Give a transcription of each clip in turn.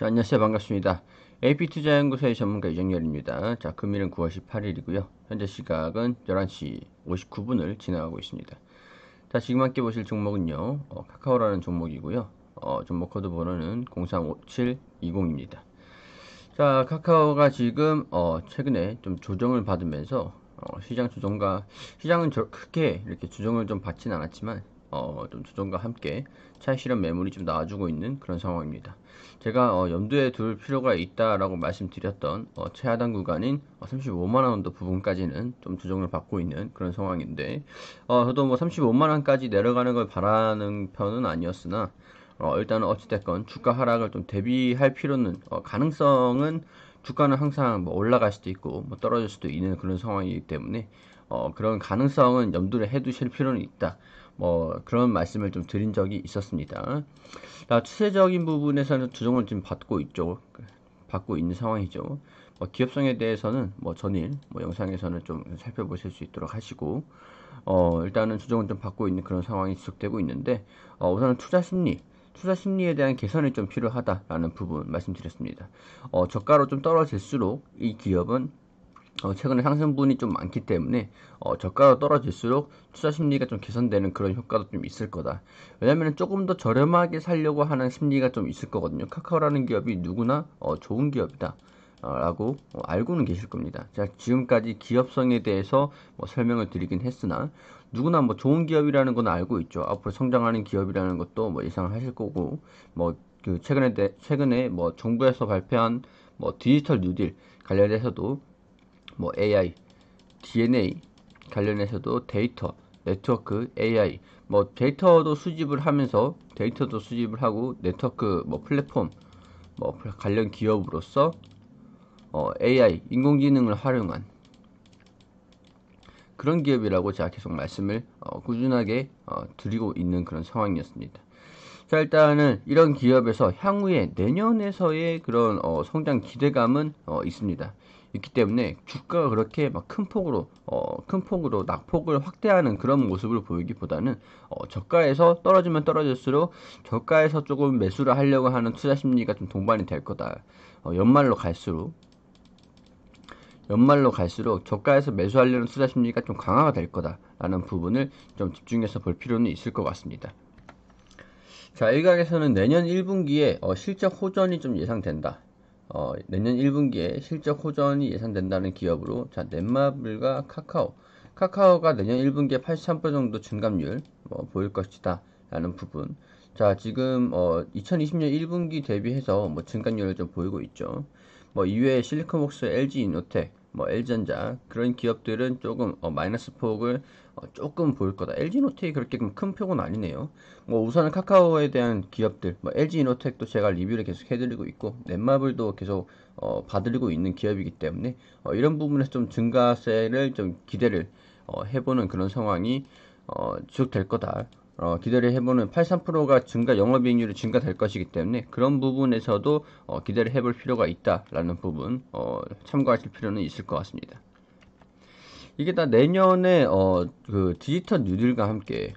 자, 안녕하세요. 반갑습니다. AP투자연구소의 전문가 이정열입니다. 자, 금일은 9월 18일이고요. 현재 시각은 11시 59분을 지나가고 있습니다. 자, 지금 함께 보실 종목은요. 어, 카카오라는 종목이고요. 어, 종목 코드 번호는 035720입니다. 자, 카카오가 지금 어, 최근에 좀 조정을 받으면서 어, 시장 조정과 시장은 저, 크게 이렇게 조정을 좀 받진 않았지만 어, 조정과 함께 차 실현 매물이 좀 나와주고 있는 그런 상황입니다. 제가 어, 염두에 둘 필요가 있다라고 말씀드렸던 어, 최하단 구간인 어, 35만 원도 부분까지는 좀 조정을 받고 있는 그런 상황인데 어, 저도 뭐 35만 원까지 내려가는 걸 바라는 편은 아니었으나 어, 일단은 어찌됐건 주가 하락을 좀 대비할 필요는 어, 가능성은 주가는 항상 뭐 올라갈 수도 있고 뭐 떨어질 수도 있는 그런 상황이기 때문에 어, 그런 가능성은 염두를 해두실 필요는 있다. 뭐 그런 말씀을 좀 드린 적이 있었습니다. 자, 추세적인 부분에서는 조정을 지금 받고 있죠. 받고 있는 상황이죠. 뭐 기업성에 대해서는 뭐 전일 뭐 영상에서는 좀 살펴보실 수 있도록 하시고 어 일단은 조정을좀 받고 있는 그런 상황이 지속되고 있는데 어 우선은 투자 심리 투자 심리에 대한 개선이 좀 필요하다라는 부분 말씀드렸습니다. 어, 저가로 좀 떨어질수록 이 기업은 어, 최근에 상승분이 좀 많기 때문에 어, 저가로 떨어질수록 투자 심리가 좀 개선되는 그런 효과도 좀 있을 거다. 왜냐면 조금 더 저렴하게 살려고 하는 심리가 좀 있을 거거든요. 카카오라는 기업이 누구나 어, 좋은 기업이다. 어, 라고 어, 알고는 계실 겁니다. 자, 지금까지 기업성에 대해서 뭐 설명을 드리긴 했으나 누구나 뭐 좋은 기업이라는 건 알고 있죠. 앞으로 성장하는 기업이라는 것도 뭐 예상하실 거고 뭐 그 최근에 최근에 뭐 정부에서 발표한 뭐 디지털 뉴딜 관련해서도 뭐 AI, DNA 관련해서도 데이터, 네트워크, AI 뭐 데이터도 수집을 하면서 데이터도 수집을 하고 네트워크 뭐 플랫폼 뭐 관련 기업으로서 어, AI 인공지능을 활용한 그런 기업이라고 제가 계속 말씀을 어, 꾸준하게 어, 드리고 있는 그런 상황이었습니다. 자 일단은 이런 기업에서 향후에 내년에서의 그런 어, 성장 기대감은 어, 있습니다. 있기 때문에 주가가 그렇게 막 큰 폭으로 어, 큰 폭으로 낙폭을 확대하는 그런 모습을 보이기보다는 어, 저가에서 떨어지면 떨어질수록 저가에서 조금 매수를 하려고 하는 투자 심리가 좀 동반이 될 거다. 어, 연말로 갈수록 연말로 갈수록 저가에서 매수하려는 투자 심리가 좀 강화가 될 거다라는 부분을 좀 집중해서 볼 필요는 있을 것 같습니다. 자, 일각에서는 내년 1분기에 어, 실적 호전이 좀 예상된다. 어, 내년 1분기에 실적 호전이 예상된다는 기업으로 자 넷마블과 카카오 카카오가 내년 1분기에 83% 정도 증감률 뭐, 보일 것이다 라는 부분 자 지금 어, 2020년 1분기 대비해서 뭐 증감률을 좀 보이고 있죠 뭐 이외에 실리콘복스 LG 이노텍 뭐 L전자 그런 기업들은 조금 어, 마이너스 폭을 어, 조금 보일 거다. LG노텍이 그렇게 큰 폭은 아니네요. 뭐 우선은 카카오에 대한 기업들, 뭐 LG노텍도 제가 리뷰를 계속 해드리고 있고 넷마블도 계속 어, 봐드고 있는 기업이기 때문에 어, 이런 부분에서 좀 증가세를 좀 기대를 어, 해보는 그런 상황이 어, 지속될 거다. 어, 기대를 해보는 83%가 증가 영업이익률이 증가될 것이기 때문에 그런 부분에서도 어, 기대를 해볼 필요가 있다라는 부분 어, 참고하실 필요는 있을 것 같습니다. 이게 다 내년에 어, 그 디지털 뉴딜과 함께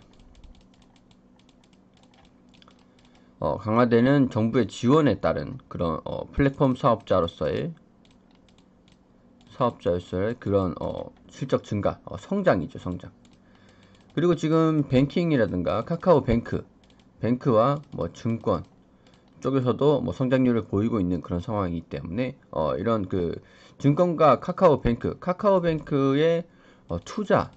어, 강화되는 정부의 지원에 따른 그런 어, 플랫폼 사업자로서의 사업자로서의 그런 실적 증가, 성장이죠, 성장. 그리고 지금 뱅킹이라든가 카카오 뱅크, 뱅크와 뭐 증권 쪽에서도 뭐 성장률을 보이고 있는 그런 상황이기 때문에 어, 이런 그 증권과 카카오 뱅크, 카카오 뱅크의 어, 투자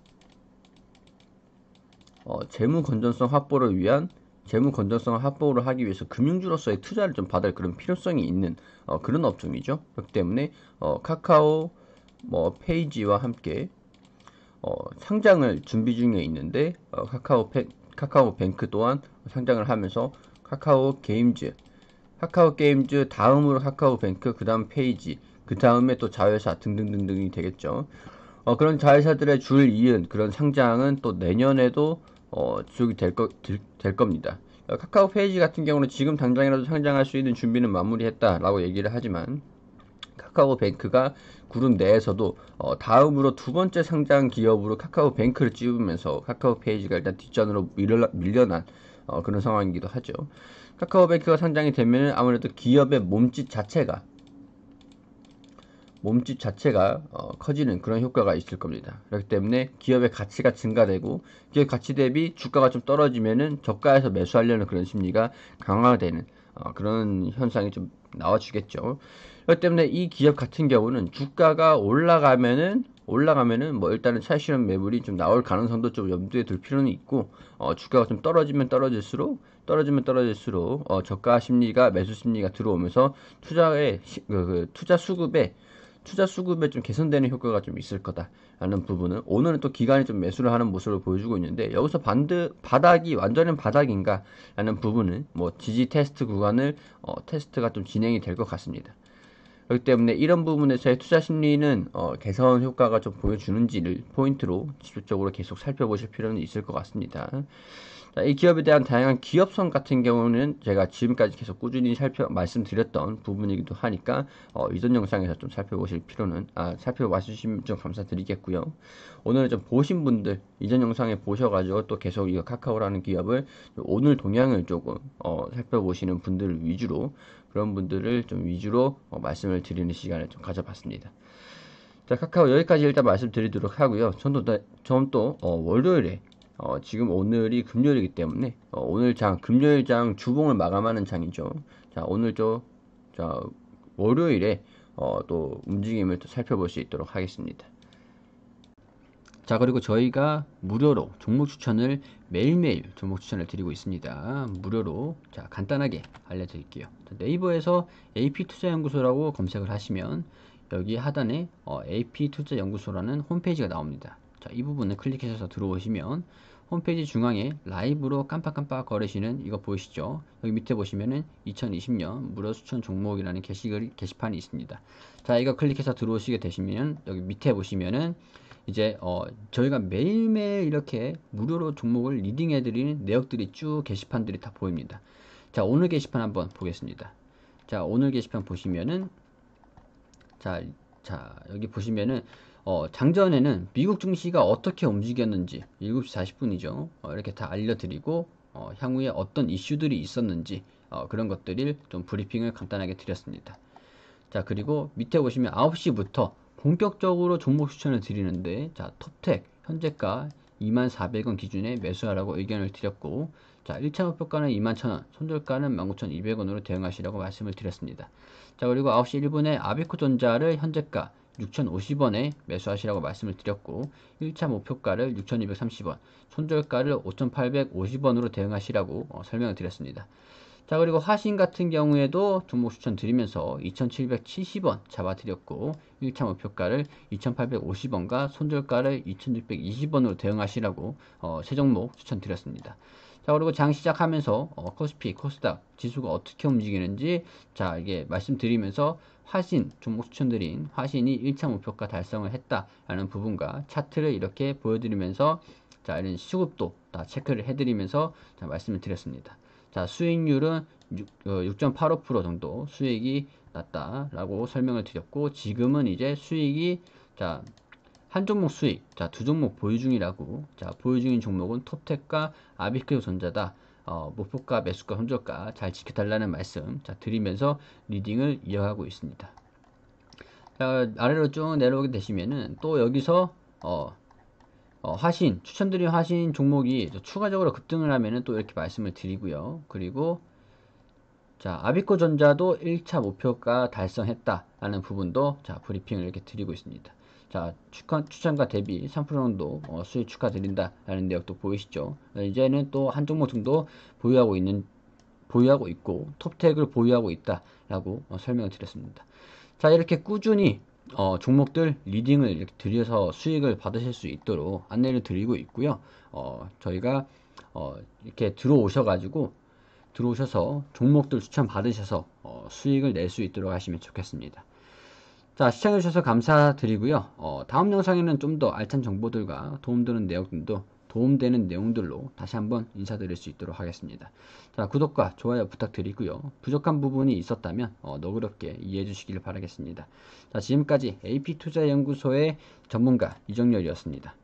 어, 재무 건전성 확보를 위한 재무 건전성 확보를 하기 위해서 금융주로서의 투자를 좀 받을 그런 필요성이 있는 어, 그런 업종이죠. 그렇기 때문에 어, 카카오 뭐 페이지와 함께 어, 상장을 준비 중에 있는데 어, 카카오 팩, 카카오 뱅크 또한 상장을 하면서 카카오 게임즈, 카카오 게임즈 다음으로 카카오 뱅크, 그 다음 페이지, 그 다음에 또 자회사 등등등등이 되겠죠. 어, 그런 자회사들의 줄 이은 그런 상장은 또 내년에도 어, 지속이 될, 거, 될 겁니다. 어, 카카오 페이지 같은 경우는 지금 당장이라도 상장할 수 있는 준비는 마무리했다라고 얘기를 하지만 카카오뱅크가 그룹 내에서도 어, 다음으로 두 번째 상장 기업으로 카카오뱅크를 찍으면서 카카오페이지가 일단 뒷전으로 밀려, 밀려난 어, 그런 상황이기도 하죠. 카카오뱅크가 상장이 되면 아무래도 기업의 몸짓 자체가 몸집 자체가 어, 커지는 그런 효과가 있을 겁니다. 그렇기 때문에 기업의 가치가 증가되고 기업 가치 대비 주가가 좀 떨어지면은 저가에서 매수하려는 그런 심리가 강화되는 어, 그런 현상이 좀 나와주겠죠. 그렇기 때문에 이 기업 같은 경우는 주가가 올라가면은 올라가면은 뭐 일단은 차실현 매물이 좀 나올 가능성도 좀 염두에 둘 필요는 있고 어, 주가가 좀 떨어지면 떨어질수록 떨어지면 떨어질수록 어, 저가 심리가 매수 심리가 들어오면서 투자의 그, 그, 투자 수급에 투자 수급에 좀 개선되는 효과가 좀 있을 거다라는 부분은 오늘은 또 기간이 좀 매수를 하는 모습을 보여주고 있는데 여기서 반드 바닥이 완전한 바닥인가라는 부분은 뭐 지지 테스트 구간을 어, 테스트가 좀 진행이 될 것 같습니다. 그렇기 때문에 이런 부분에서의 투자 심리는 어, 개선 효과가 좀 보여주는지를 포인트로 지속적으로 계속 살펴보실 필요는 있을 것 같습니다. 자, 이 기업에 대한 다양한 기업성 같은 경우는 제가 지금까지 계속 꾸준히 살펴 말씀드렸던 부분이기도 하니까 어, 이전 영상에서 좀 살펴보실 필요는 아, 살펴봐 주시면 좀 감사드리겠고요. 오늘 좀 보신 분들 이전 영상에 보셔가지고 또 계속 이거 카카오라는 기업을 오늘 동향을 조금 어, 살펴보시는 분들 위주로 그런 분들을 좀 위주로 어, 말씀을 드리는 시간을 좀 가져봤습니다. 자 카카오 여기까지 일단 말씀드리도록 하고요. 전또 전또 어, 월요일에 어, 지금 오늘이 금요일이기 때문에 어, 오늘 장 금요일 장 주봉을 마감하는 장이죠. 자 오늘 저 자, 월요일에 어, 또 움직임을 또 살펴볼 수 있도록 하겠습니다. 자 그리고 저희가 무료로 종목 추천을 매일매일 종목 추천을 드리고 있습니다 무료로 자 간단하게 알려드릴게요 네이버에서 ap투자연구소라고 검색을 하시면 여기 하단에 어, ap투자연구소라는 홈페이지가 나옵니다 자, 이 부분을 클릭해서 들어오시면 홈페이지 중앙에 라이브로 깜빡깜빡 거리시는 이거 보이시죠? 여기 밑에 보시면은 2020년 무료 추천 종목이라는 게시글, 게시판이 있습니다. 자, 이거 클릭해서 들어오시게 되시면 여기 밑에 보시면은 이제 어, 저희가 매일매일 이렇게 무료로 종목을 리딩해드리는 내역들이 쭉 게시판들이 다 보입니다. 자, 오늘 게시판 한번 보겠습니다. 자, 오늘 게시판 보시면은 자, 자, 여기 보시면은 어, 장전에는 미국 증시가 어떻게 움직였는지 7시 40분이죠. 어, 이렇게 다 알려드리고 어, 향후에 어떤 이슈들이 있었는지 어, 그런 것들을 좀 브리핑을 간단하게 드렸습니다. 자 그리고 밑에 보시면 9시부터 본격적으로 종목 추천을 드리는데 자 톱텍 현재가 2400원 기준에 매수하라고 의견을 드렸고 자 1차 목표가는 21,000원 손절가는 19,200원으로 대응하시라고 말씀을 드렸습니다. 자 그리고 9시 1분에 아비코전자를 현재가 6,050원에 매수하시라고 말씀을 드렸고 1차 목표가를 6,230원, 손절가를 5,850원으로 대응하시라고 어, 설명을 드렸습니다. 자 그리고 화신 같은 경우에도 종목 추천 드리면서 2,770원 잡아드렸고 1차 목표가를 2,850원과 손절가를 2,620원으로 대응하시라고 어, 세 종목 추천 드렸습니다. 자 그리고 장 시작하면서 어, 코스피 코스닥 지수가 어떻게 움직이는지 자 이게 말씀드리면서 화신 종목 추천드린 화신이 1차 목표가 달성을 했다라는 부분과 차트를 이렇게 보여드리면서 자 이런 시급도 다 체크를 해드리면서 자, 말씀을 드렸습니다. 자 수익률은 6.85% 어, 정도 수익이 났다라고 설명을 드렸고 지금은 이제 수익이 자한 종목 수익, 자, 두 종목 보유 중이라고. 자, 보유 중인 종목은 톱텍과 아비크 전자다. 어, 목표가, 매수가, 손절가 잘 지켜달라는 말씀 자, 드리면서 리딩을 이어가고 있습니다. 자, 아래로 쭉 내려오게 되시면은 또 여기서 어, 어, 화신, 추천드린 하신 종목이 추가적으로 급등을 하면은 또 이렇게 말씀을 드리고요. 그리고 자, 아비코 전자도 1차 목표가 달성했다라는 부분도 자, 브리핑을 이렇게 드리고 있습니다. 자, 추가, 추천가 대비 3% 정도 어, 수익 축하드린다라는 내역도 보이시죠. 어, 이제는 또 한 종목 정도 보유하고 있는 보유하고 있고 톱텍을 보유하고 있다라고 어, 설명을 드렸습니다. 자, 이렇게 꾸준히 어, 종목들 리딩을 이렇게 드려서 수익을 받으실 수 있도록 안내를 드리고 있고요. 어, 저희가 어, 이렇게 들어오셔가지고 들어오셔서 종목들 추천 받으셔서 어, 수익을 낼 수 있도록 하시면 좋겠습니다. 자, 시청해주셔서 감사드리고요. 어, 다음 영상에는 좀 더 알찬 정보들과 도움되는 내용들도 도움되는 내용들로 다시 한번 인사드릴 수 있도록 하겠습니다. 자, 구독과 좋아요 부탁드리고요. 부족한 부분이 있었다면 어, 너그럽게 이해해 주시길 바라겠습니다. 자, 지금까지 AP투자연구소의 전문가 이정렬이었습니다.